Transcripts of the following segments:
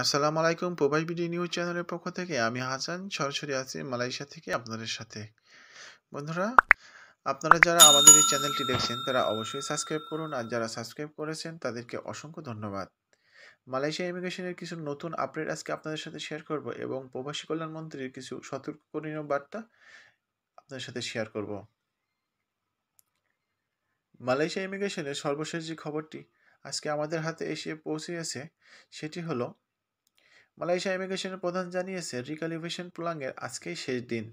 আসসালামু আলাইকুম প্রবাস ভিডিও নিউজ চ্যানেলের পক্ষ থেকে আমি হাসান সরাসরি আছি মালয়েশিয়া থেকে আপনাদের সাথে বন্ধুরা আপনারা যারা আমাদের এই চ্যানেলটি দেখছেন তারা অবশ্যই সাবস্ক্রাইব করুন আর যারা সাবস্ক্রাইব করেছেন তাদেরকে অসংখ্য ধন্যবাদ মালয়েশিয়া ইমিগ্রেশনের কিছু নতুন আপডেট আজকে আপনাদের সাথে শেয়ার করব এবং প্রবাসী কল্যাণ মন্ত্রীর কিছু সতর্ককরণীয় বার্তা আপনাদের সাথে শেয়ার করব মালয়েশিয়া ইমিগ্রেশনের সর্বশেষ যে খবরটি আজকে আমাদের হাতে এসে পৌঁছে গেছে সেটি হলো মালয়েশিয়া ইমিগ্রেশনের প্রধান জানিয়েছে রিকালিভেশন প্লাঙ্গের আজকেই শেষ দিন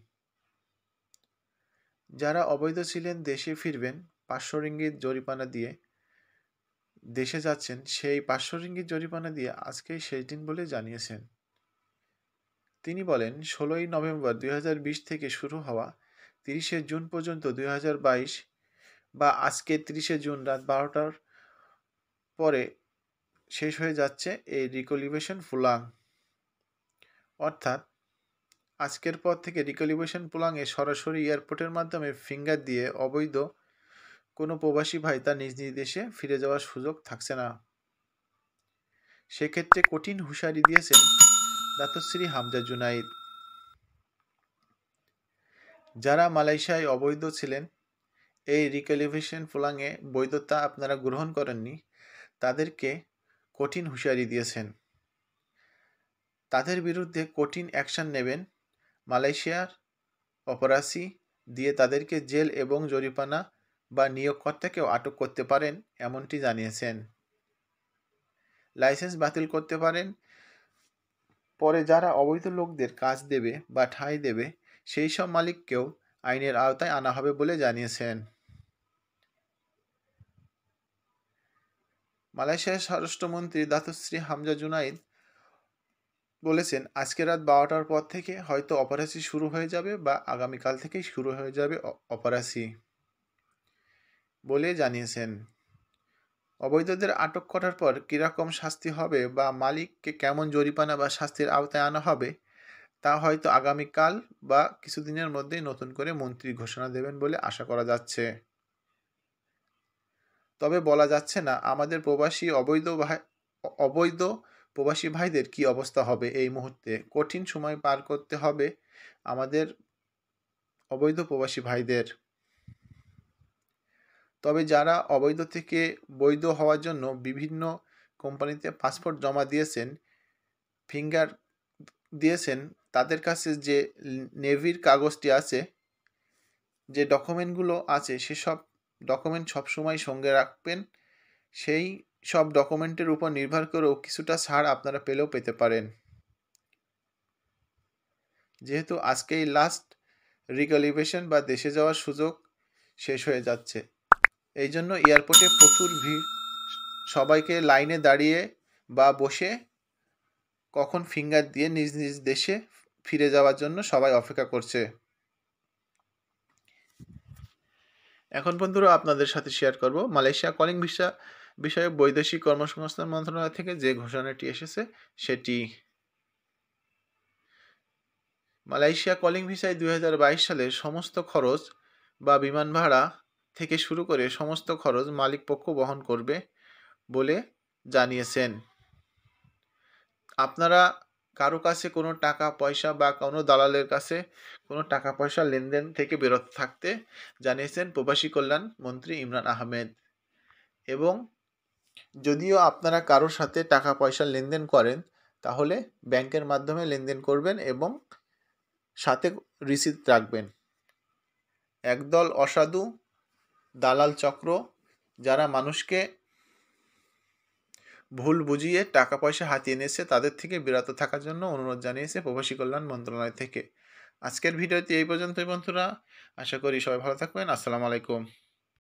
যারা অবৈধ ছিলেন দেশে ফিরবেন পাঁচশো রিঙ্গিত জরিমানা দিয়ে দেশে যাচ্ছেন সেই পাঁচশো রিঙ্গিত জরিমানা দিয়ে আজকেই শেষ দিন বলে জানিয়েছেন তিনি বলেন ষোলোই নভেম্বর দুই থেকে শুরু হওয়া তিরিশে জুন পর্যন্ত দুই বা আজকে তিরিশে জুন রাত বারোটার পরে শেষ হয়ে যাচ্ছে এই রিকলিভেশন ফুলাং অর্থাৎ আজকের পর থেকে রিকলিভেশন পোলাঙে সরাসরি এয়ারপোর্টের মাধ্যমে ফিঙ্গার দিয়ে অবৈধ কোনো প্রবাসী ভাই তার নিজ নিজ দেশে ফিরে যাওয়ার সুযোগ থাকছে না সেক্ষেত্রে কঠিন হুঁশারি দিয়েছেন দাতশ্রী হামজা জুনাইদ যারা মালয়েশিয়ায় অবৈধ ছিলেন এই রিকলিভেশন পোলাঙে বৈধতা আপনারা গ্রহণ করেননি তাদেরকে কঠিন হুঁশিয়ারি দিয়েছেন তাদের বিরুদ্ধে কঠিন অ্যাকশন নেবেন মালয়েশিয়ার অপরাশী দিয়ে তাদেরকে জেল এবং জরিপানা বা নিয়োগকর্তাকেও আটক করতে পারেন এমনটি জানিয়েছেন লাইসেন্স বাতিল করতে পারেন পরে যারা অবৈধ লোকদের কাজ দেবে বা ঠাঁই দেবে সেই সব মালিককেও আইনের আওতায় আনা হবে বলে জানিয়েছেন মালয়েশিয়ার স্বরাষ্ট্রমন্ত্রী দাতুশ্রী হামজা জুনাইদ বলেছেন আজকে রাত বারোটার পর থেকে হয়তো অপারাসি শুরু হয়ে যাবে বা আগামীকাল থেকেই শুরু হয়ে যাবে অপারাসি বলে জানিয়েছেন অবৈধদের আটক করার পর কীরকম শাস্তি হবে বা মালিককে কেমন জরিমানা বা শাস্তির আওতায় আনা হবে তা হয়তো আগামীকাল বা কিছুদিনের মধ্যেই নতুন করে মন্ত্রী ঘোষণা দেবেন বলে আশা করা যাচ্ছে তবে বলা যাচ্ছে না আমাদের প্রবাসী অবৈধ অবৈধ প্রবাসী ভাইদের কি অবস্থা হবে এই মুহূর্তে কঠিন সময় পার করতে হবে আমাদের অবৈধ প্রবাসী ভাইদের তবে যারা অবৈধ থেকে বৈধ হওয়ার জন্য বিভিন্ন কোম্পানিতে পাসপোর্ট জমা দিয়েছেন ফিঙ্গার দিয়েছেন তাদের কাছে যে নেভির কাগজটি আছে যে ডকুমেন্টগুলো আছে সেসব ডকুমেন্ট সবসময় সঙ্গে রাখবেন সেই সব ডকুমেন্টের উপর নির্ভর করেও কিছুটা ছাড় আপনারা পেলেও পেতে পারেন যেহেতু আজকেই লাস্ট রিকলিভেশন বা দেশে যাওয়ার সুযোগ শেষ হয়ে যাচ্ছে এই জন্য এয়ারপোর্টে প্রচুর ভিড় সবাইকে লাইনে দাঁড়িয়ে বা বসে কখন ফিঙ্গার দিয়ে নিজ নিজ দেশে ফিরে যাওয়ার জন্য সবাই অপেক্ষা করছে এখন বন্ধুরা আপনাদের সাথে শেয়ার করব মালয়েশিয়া কলিং ভিসা বিষয়ে বৈদেশিক কর্মসংস্থান মন্ত্রণালয় থেকে যে ঘোষণাটি এসেছে সেটি মালয়েশিয়া কলিং ভিসায় দুই সালের সমস্ত খরচ বা বিমান ভাড়া থেকে শুরু করে সমস্ত খরচ মালিক পক্ষ বহন করবে বলে জানিয়েছেন আপনারা কারো কাছে কোনো টাকা পয়সা বা কোনো দালালের কাছে কোনো টাকা পয়সা লেনদেন থেকে বিরত থাকতে জানিয়েছেন প্রবাসী কল্যাণ মন্ত্রী ইমরান আহমেদ এবং যদিও আপনারা কারোর সাথে টাকা পয়সা লেনদেন করেন তাহলে ব্যাংকের মাধ্যমে লেনদেন করবেন এবং সাথে রিসিপ্ট রাখবেন একদল অসাধু দালাল চক্র যারা মানুষকে ভুল বুঝিয়ে টাকা পয়সা হাতিয়ে নিয়েছে তাদের থেকে বিরত থাকার জন্য অনুরোধ জানিয়েছে প্রবাসী কল্যাণ মন্ত্রণালয় থেকে আজকের ভিডিওটি এই পর্যন্তই বন্ধুরা আশা করি সবাই ভালো থাকবেন আসসালামু আলাইকুম